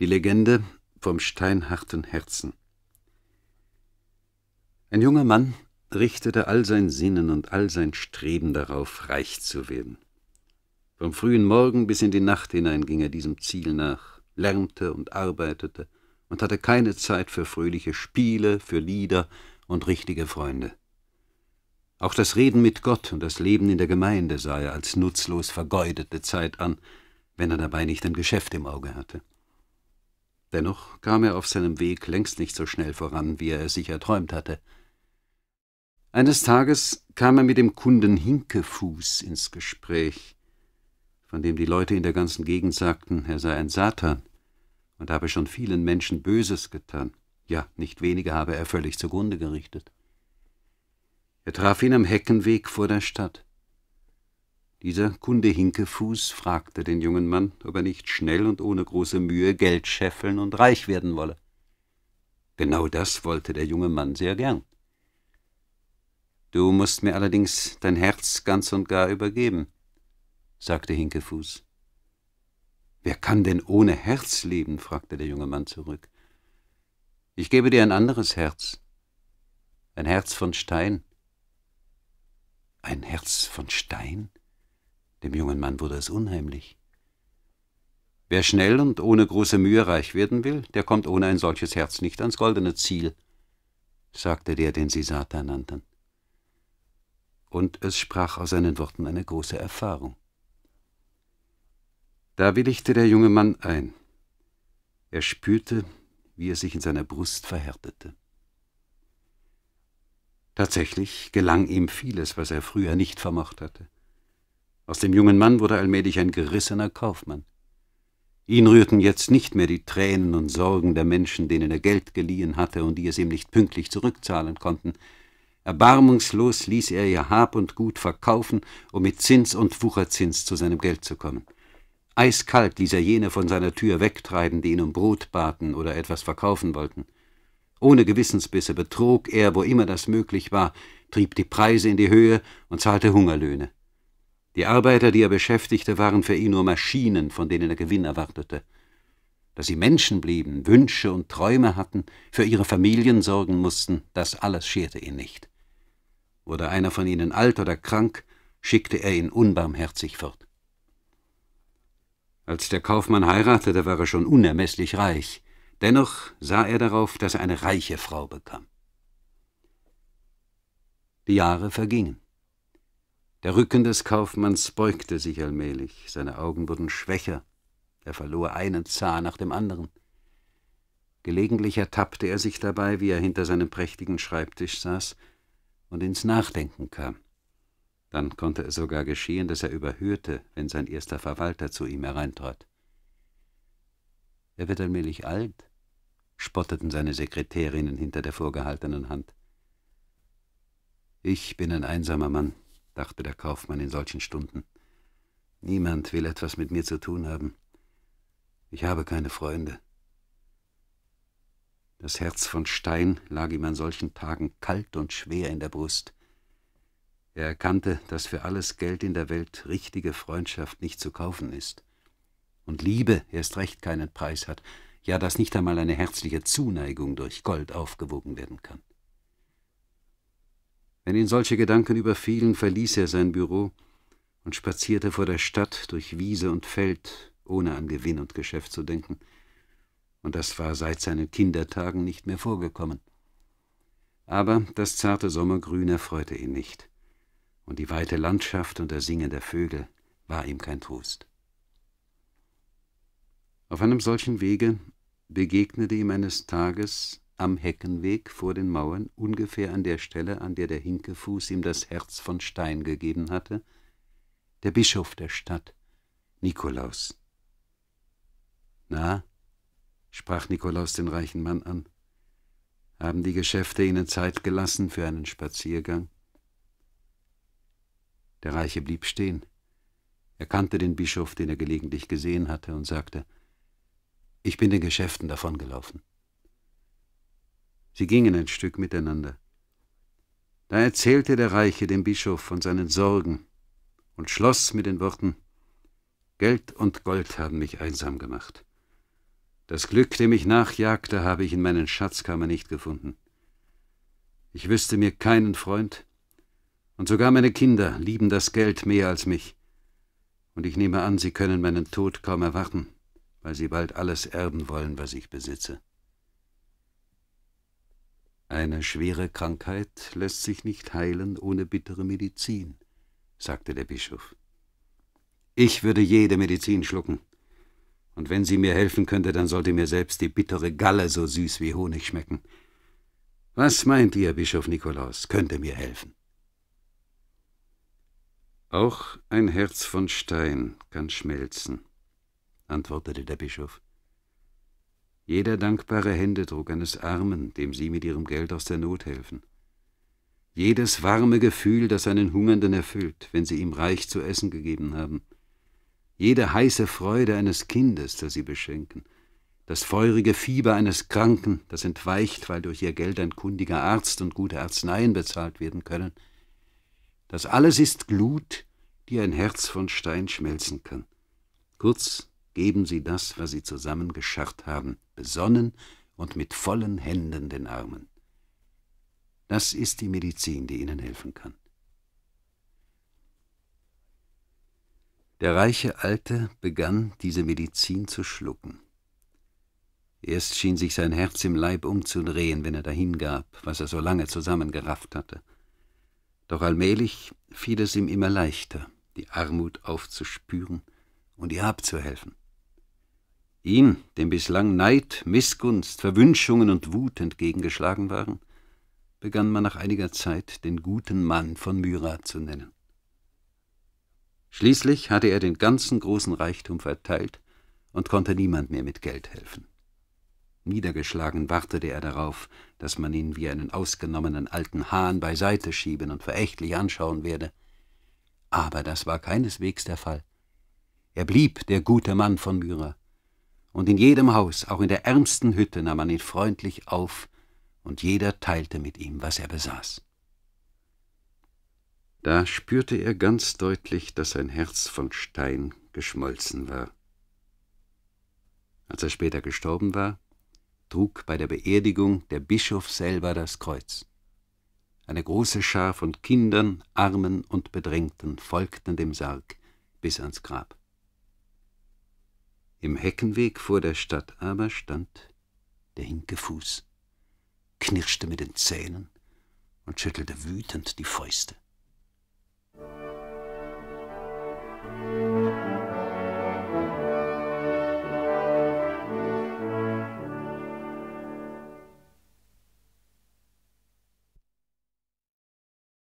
Die Legende vom steinharten Herzen. Ein junger Mann richtete all sein Sinnen und all sein Streben darauf, reich zu werden. Vom frühen Morgen bis in die Nacht hinein ging er diesem Ziel nach, lernte und arbeitete und hatte keine Zeit für fröhliche Spiele, für Lieder und richtige Freunde. Auch das Reden mit Gott und das Leben in der Gemeinde sah er als nutzlos vergeudete Zeit an, wenn er dabei nicht ein Geschäft im Auge hatte. Dennoch kam er auf seinem Weg längst nicht so schnell voran, wie er es sich erträumt hatte. Eines Tages kam er mit dem Kunden Hinkefuß ins Gespräch, von dem die Leute in der ganzen Gegend sagten, er sei ein Satan und habe schon vielen Menschen Böses getan. Ja, nicht wenige habe er völlig zugrunde gerichtet. Er traf ihn am Heckenweg vor der Stadt. Dieser Kunde Hinkefuß fragte den jungen Mann, ob er nicht schnell und ohne große Mühe Geld scheffeln und reich werden wolle. Genau das wollte der junge Mann sehr gern. Du musst mir allerdings dein Herz ganz und gar übergeben, sagte Hinkefuß. Wer kann denn ohne Herz leben? fragte der junge Mann zurück. Ich gebe dir ein anderes Herz, ein Herz von Stein. Ein Herz von Stein? Dem jungen Mann wurde es unheimlich. Wer schnell und ohne große Mühe reich werden will, der kommt ohne ein solches Herz nicht ans goldene Ziel, sagte der, den sie Satan nannten. Und es sprach aus seinen Worten eine große Erfahrung. Da willigte der junge Mann ein. Er spürte, wie es sich in seiner Brust verhärtete. Tatsächlich gelang ihm vieles, was er früher nicht vermocht hatte. Aus dem jungen Mann wurde allmählich ein gerissener Kaufmann. Ihn rührten jetzt nicht mehr die Tränen und Sorgen der Menschen, denen er Geld geliehen hatte und die es ihm nicht pünktlich zurückzahlen konnten. Erbarmungslos ließ er ihr Hab und Gut verkaufen, um mit Zins und Wucherzins zu seinem Geld zu kommen. Eiskalt ließ er jene von seiner Tür wegtreiben, die ihn um Brot baten oder etwas verkaufen wollten. Ohne Gewissensbisse betrog er, wo immer das möglich war, trieb die Preise in die Höhe und zahlte Hungerlöhne. Die Arbeiter, die er beschäftigte, waren für ihn nur Maschinen, von denen er Gewinn erwartete. Dass sie Menschen blieben, Wünsche und Träume hatten, für ihre Familien sorgen mussten, das alles scherte ihn nicht. Wurde einer von ihnen alt oder krank, schickte er ihn unbarmherzig fort. Als der Kaufmann heiratete, war er schon unermesslich reich. Dennoch sah er darauf, dass er eine reiche Frau bekam. Die Jahre vergingen. Der Rücken des Kaufmanns beugte sich allmählich, seine Augen wurden schwächer, er verlor einen Zahn nach dem anderen. Gelegentlich ertappte er sich dabei, wie er hinter seinem prächtigen Schreibtisch saß und ins Nachdenken kam. Dann konnte es sogar geschehen, dass er überhörte, wenn sein erster Verwalter zu ihm hereintrat. Er wird allmählich alt, spotteten seine Sekretärinnen hinter der vorgehaltenen Hand. Ich bin ein einsamer Mann, dachte der Kaufmann in solchen Stunden. Niemand will etwas mit mir zu tun haben. Ich habe keine Freunde. Das Herz von Stein lag ihm an solchen Tagen kalt und schwer in der Brust. Er erkannte, dass für alles Geld in der Welt richtige Freundschaft nicht zu kaufen ist. Und Liebe erst recht keinen Preis hat, ja, dass nicht einmal eine herzliche Zuneigung durch Gold aufgewogen werden kann. Wenn ihn solche Gedanken überfielen, verließ er sein Büro und spazierte vor der Stadt durch Wiese und Feld, ohne an Gewinn und Geschäft zu denken. Und das war seit seinen Kindertagen nicht mehr vorgekommen. Aber das zarte Sommergrün erfreute ihn nicht, und die weite Landschaft und das Singen der Vögel war ihm kein Trost. Auf einem solchen Wege begegnete ihm eines Tages am Heckenweg vor den Mauern, ungefähr an der Stelle, an der der Hinkefuß ihm das Herz von Stein gegeben hatte, der Bischof der Stadt, Nikolaus. Na, sprach Nikolaus den reichen Mann an, haben die Geschäfte Ihnen Zeit gelassen für einen Spaziergang? Der Reiche blieb stehen. Er kannte den Bischof, den er gelegentlich gesehen hatte, und sagte, ich bin den Geschäften davongelaufen. Sie gingen ein Stück miteinander. Da erzählte der Reiche dem Bischof von seinen Sorgen und schloss mit den Worten Geld und Gold haben mich einsam gemacht. Das Glück, dem ich nachjagte, habe ich in meinen Schatzkammer nicht gefunden. Ich wüsste mir keinen Freund, und sogar meine Kinder lieben das Geld mehr als mich, und ich nehme an, sie können meinen Tod kaum erwarten, weil sie bald alles erben wollen, was ich besitze. Eine schwere Krankheit lässt sich nicht heilen ohne bittere Medizin, sagte der Bischof. Ich würde jede Medizin schlucken. Und wenn sie mir helfen könnte, dann sollte mir selbst die bittere Galle so süß wie Honig schmecken. Was meint ihr, Bischof Nikolaus, könnte mir helfen? Auch ein Herz von Stein kann schmelzen, antwortete der Bischof jeder dankbare Händedruck eines Armen, dem sie mit ihrem Geld aus der Not helfen, jedes warme Gefühl, das einen Hungernden erfüllt, wenn sie ihm reich zu essen gegeben haben, jede heiße Freude eines Kindes, das sie beschenken, das feurige Fieber eines Kranken, das entweicht, weil durch ihr Geld ein kundiger Arzt und gute Arzneien bezahlt werden können, das alles ist Glut, die ein Herz von Stein schmelzen kann. Kurz, geben Sie das, was Sie zusammengescharrt haben, besonnen und mit vollen Händen den Armen. Das ist die Medizin, die ihnen helfen kann. Der reiche Alte begann, diese Medizin zu schlucken. Erst schien sich sein Herz im Leib umzudrehen, wenn er dahingab, was er so lange zusammengerafft hatte. Doch allmählich fiel es ihm immer leichter, die Armut aufzuspüren und ihr abzuhelfen. Ihm, dem bislang Neid, Missgunst, Verwünschungen und Wut entgegengeschlagen waren, begann man nach einiger Zeit den guten Mann von Myra zu nennen. Schließlich hatte er den ganzen großen Reichtum verteilt und konnte niemand mehr mit Geld helfen. Niedergeschlagen wartete er darauf, dass man ihn wie einen ausgenommenen alten Hahn beiseite schieben und verächtlich anschauen werde. Aber das war keineswegs der Fall. Er blieb der gute Mann von Myra, und in jedem Haus, auch in der ärmsten Hütte, nahm man ihn freundlich auf, und jeder teilte mit ihm, was er besaß. Da spürte er ganz deutlich, dass sein Herz von Stein geschmolzen war. Als er später gestorben war, trug bei der Beerdigung der Bischof selber das Kreuz. Eine große Schar von Kindern, Armen und Bedrängten folgten dem Sarg bis ans Grab. Im Heckenweg vor der Stadt aber stand der Hinkefuß, knirschte mit den Zähnen und schüttelte wütend die Fäuste.